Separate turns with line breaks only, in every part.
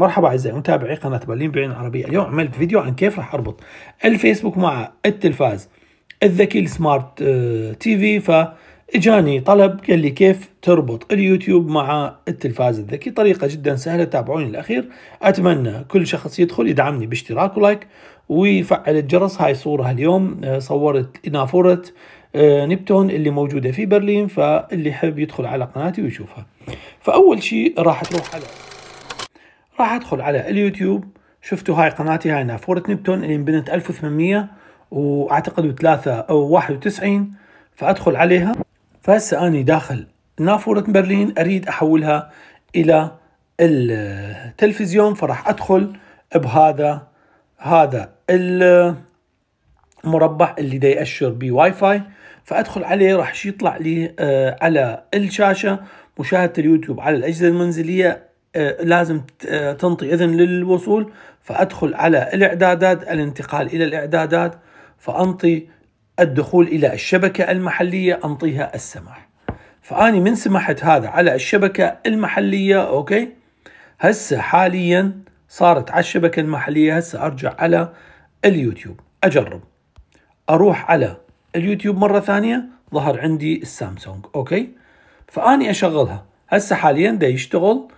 مرحبا اعزائي متابعي قناه برلين بعين العربيه اليوم عملت فيديو عن كيف راح اربط الفيسبوك مع التلفاز الذكي السمارت آه، تي في فاجاني طلب قال لي كيف تربط اليوتيوب مع التلفاز الذكي طريقه جدا سهله تابعوني الاخير اتمنى كل شخص يدخل يدعمني باشتراك ولايك ويفعل الجرس هاي صوره اليوم آه، صورت نافوره آه، نبتون اللي موجوده في برلين فاللي يحب يدخل على قناتي ويشوفها فاول شيء راح تروح على راح ادخل على اليوتيوب شفتوا هاي قناتي هاي نافورة نبتون اللي انبنت 1800 واعتقد 3 او 91 فادخل عليها فهسه اني داخل نافورة برلين اريد احولها الى التلفزيون فراح ادخل بهذا هذا المربع اللي دا يأشر بواي فاي فادخل عليه راح يطلع لي آه، على الشاشه مشاهده اليوتيوب على الاجهزه المنزليه آه، لازم آه، تنطي إذن للوصول فأدخل على الإعدادات الانتقال إلى الإعدادات فأنطي الدخول إلى الشبكة المحلية أنطيها السماح فأني من سمحت هذا على الشبكة المحلية أوكي هسه حاليا صارت على الشبكة المحلية هسه أرجع على اليوتيوب أجرب أروح على اليوتيوب مرة ثانية ظهر عندي السامسونج أوكي فأني أشغلها هسه حاليا دا يشتغل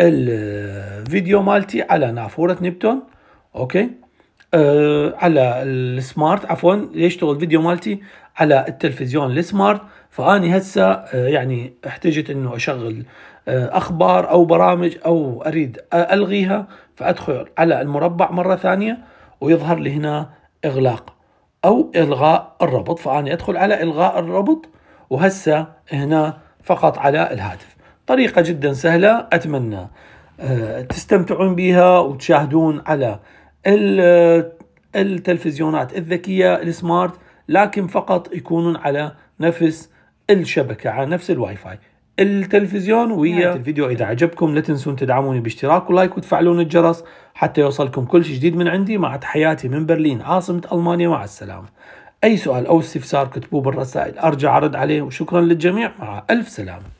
الفيديو مالتي على نافوره نبتون اوكي أه على السمارت عفوا يشتغل الفيديو مالتي على التلفزيون السمارت فاني هسه أه يعني احتجت انه اشغل أه اخبار او برامج او اريد الغيها فادخل على المربع مره ثانيه ويظهر لي هنا اغلاق او الغاء الربط فاني ادخل على الغاء الربط وهسه هنا فقط على الهاتف طريقة جدا سهلة أتمنى آه، تستمتعون بها وتشاهدون على التلفزيونات الذكية السمارت لكن فقط يكونون على نفس الشبكة على نفس الواي فاي التلفزيون ويا الفيديو إذا عجبكم لا تنسون تدعموني باشتراك ولايك وتفعلون الجرس حتى يوصلكم كل شيء جديد من عندي مع تحياتي من برلين عاصمة ألمانيا مع السلامة أي سؤال أو استفسار كتبوه بالرسائل أرجع أرد عليه وشكرا للجميع مع ألف سلامة